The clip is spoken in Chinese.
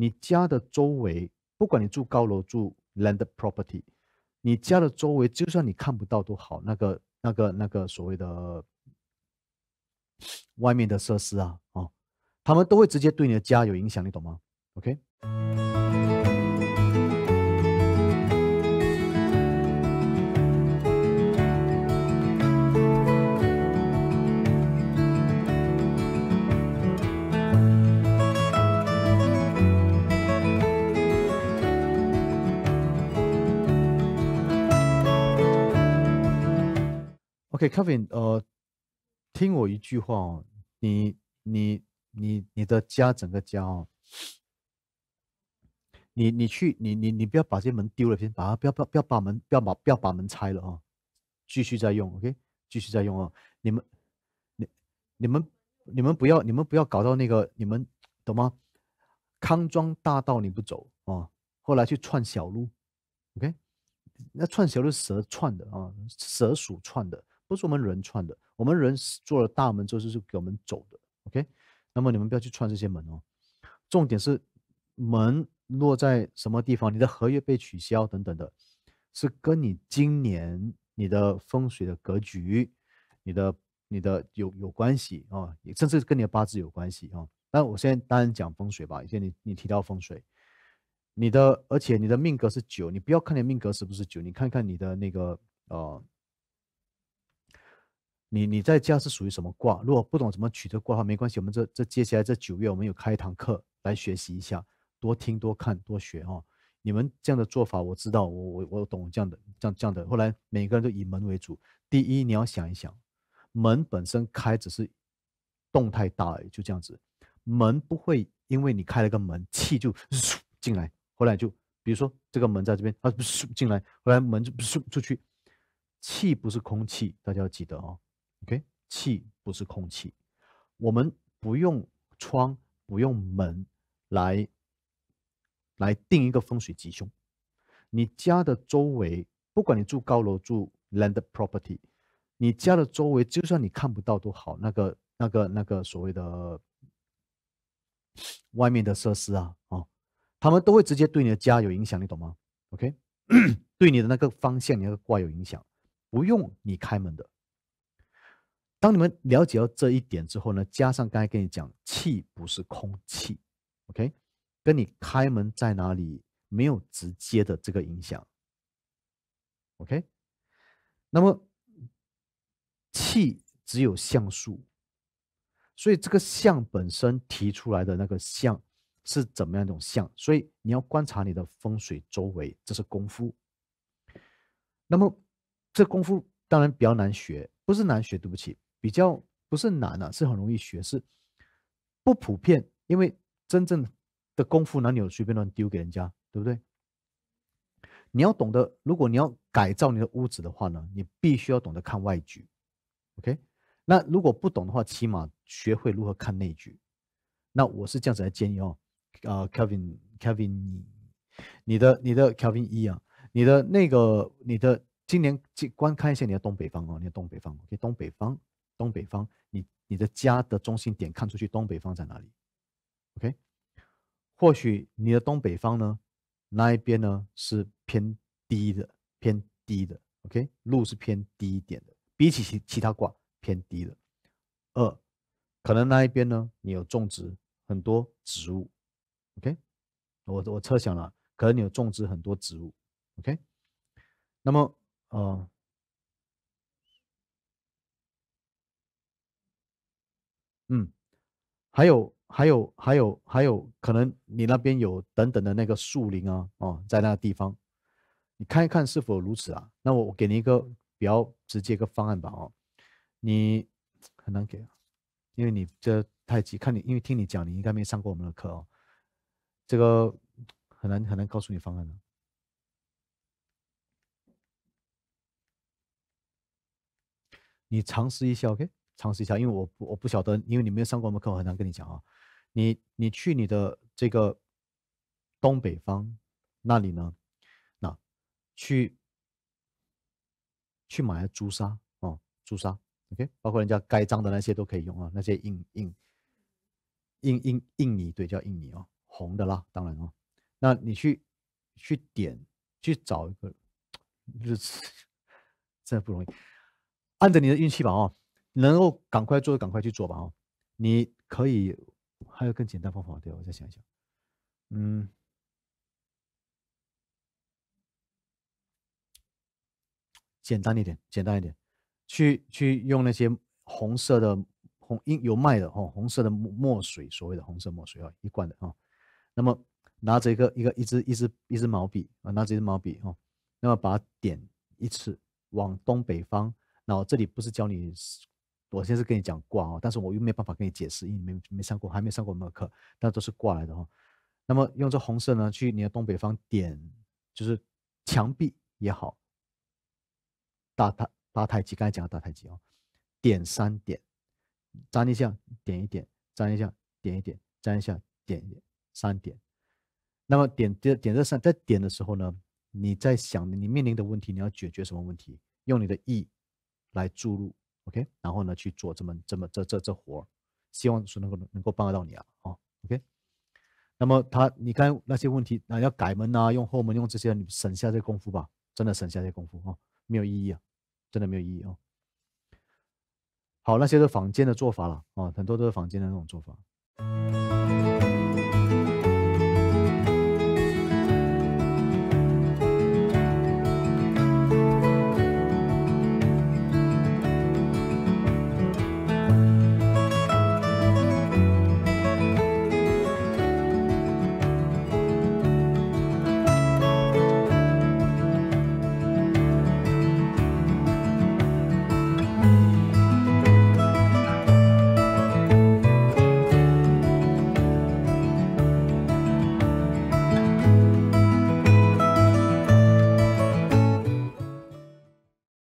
你家的周围，不管你住高楼住 land property，你家的周围，就算你看不到都好，那个那个那个所谓的外面的设施啊，哦，他们都会直接对你的家有影响，你懂吗？OK。OK，Kevin，呃，听我一句话哦，你、你、你、你的家，整个家哦，你、你去，你、你、你不要把这些门丢了，先把它，不要、不要、不要把门，不要把、不要把门拆了啊，继续再用，OK，继续再用啊，你们、你、你们、你们不要、你们不要搞到那个，你们懂吗？康庄大道你不走啊，后来去串小路，OK，那串小路是蛇串的啊，蛇鼠串的。不是我们人串的，我们人做了大门之后就是给我们走的，OK？那么你们不要去串这些门哦。重点是门落在什么地方，你的合约被取消等等的，是跟你今年你的风水的格局、你的、你的有有关系啊，甚至跟你的八字有关系啊。那我现在当然讲风水吧，以前你你提到风水，你的而且你的命格是九，你不要看你命格是不是九，你看看你的那个呃。你你在家是属于什么卦？如果不懂怎么取这卦的话，没关系。我们这这接下来这九月，我们有开一堂课来学习一下，多听多看多学哦。你们这样的做法，我知道，我我我懂这样的、这样这样的。后来每个人都以门为主。第一，你要想一想，门本身开只是动态大而已，就这样子。门不会因为你开了个门，气就进来。后来就比如说这个门在这边，它不进来，后来门就不出出去。气不是空气，大家要记得哦。OK，气不是空气，我们不用窗不用门来来定一个风水吉凶。你家的周围，不管你住高楼住 land property，你家的周围就算你看不到都好，那个那个那个所谓的外面的设施啊，哦，他们都会直接对你的家有影响，你懂吗？OK，对你的那个方向，你那个卦有影响，不用你开门的。当你们了解到这一点之后呢，加上刚才跟你讲气不是空气，OK，跟你开门在哪里没有直接的这个影响，OK，那么气只有像数，所以这个相本身提出来的那个相是怎么样一种相，所以你要观察你的风水周围，这是功夫。那么这功夫当然比较难学，不是难学，对不起。比较不是难啊，是很容易学，是不普遍。因为真正的功夫哪里有随便乱丢给人家，对不对？你要懂得，如果你要改造你的屋子的话呢，你必须要懂得看外局。OK，那如果不懂的话，起码学会如何看内局。那我是这样子来建议哦，啊，Kevin，Kevin，你、你的、你的 Kevin 一啊，你的那个、你的今年就观看一下你的东北方哦，你的东北方，OK，东北方。东北方，你你的家的中心点看出去东北方在哪里？OK，或许你的东北方呢，那一边呢是偏低的，偏低的，OK，路是偏低一点的，比起其其他卦偏低的。二，可能那一边呢，你有种植很多植物，OK，我我设想了，可能你有种植很多植物，OK，那么呃。嗯，还有还有还有还有，可能你那边有等等的那个树林啊，哦，在那个地方，你看一看是否如此啊？那我我给你一个比较直接一个方案吧，哦，你很难给啊，因为你这太急，看你因为听你讲，你应该没上过我们的课哦，这个很难很难告诉你方案的。你尝试一下，OK。尝试一下，因为我不我不晓得，因为你没有上过我们课，我很难跟你讲啊。你你去你的这个东北方那里呢，那去去买朱砂啊，朱砂，OK，包括人家盖章的那些都可以用啊，那些印印印印印泥，对，叫印泥啊，红的啦，当然哦。那你去去点去找一个日子，真的不容易，按着你的运气吧啊。能够赶快做，赶快去做吧！哦，你可以还有更简单方法，对，我再想一想。嗯，简单一点，简单一点，去去用那些红色的红印有卖的哦，红色的墨水，所谓的红色墨水哦，一罐的啊。那么拿着一个一个一支一支一支毛笔啊，拿着一支毛笔啊，那么把它点一次，往东北方。然后这里不是教你。我先是跟你讲卦啊，但是我又没办法跟你解释，因为你没没上过，还没上过我们的课，那都是挂来的哈。那么用这红色呢，去你的东北方点，就是墙壁也好，大台打太极，刚才讲的大太极啊，点三点，粘一下，点一点，粘一下，点一点，粘一下，点一点，三点。那么点这点这三，在点的时候呢，你在想你面临的问题，你要解决什么问题，用你的意来注入。OK，然后呢，去做这么这么这这这活儿，希望是能够能够帮得到你啊，哦 o k 那么他，你看那些问题，那要改门啊，用后门用这些，你省下这功夫吧，真的省下这功夫啊，没有意义啊，真的没有意义啊。好，那些是坊间的做法了啊，很多都是坊间的那种做法。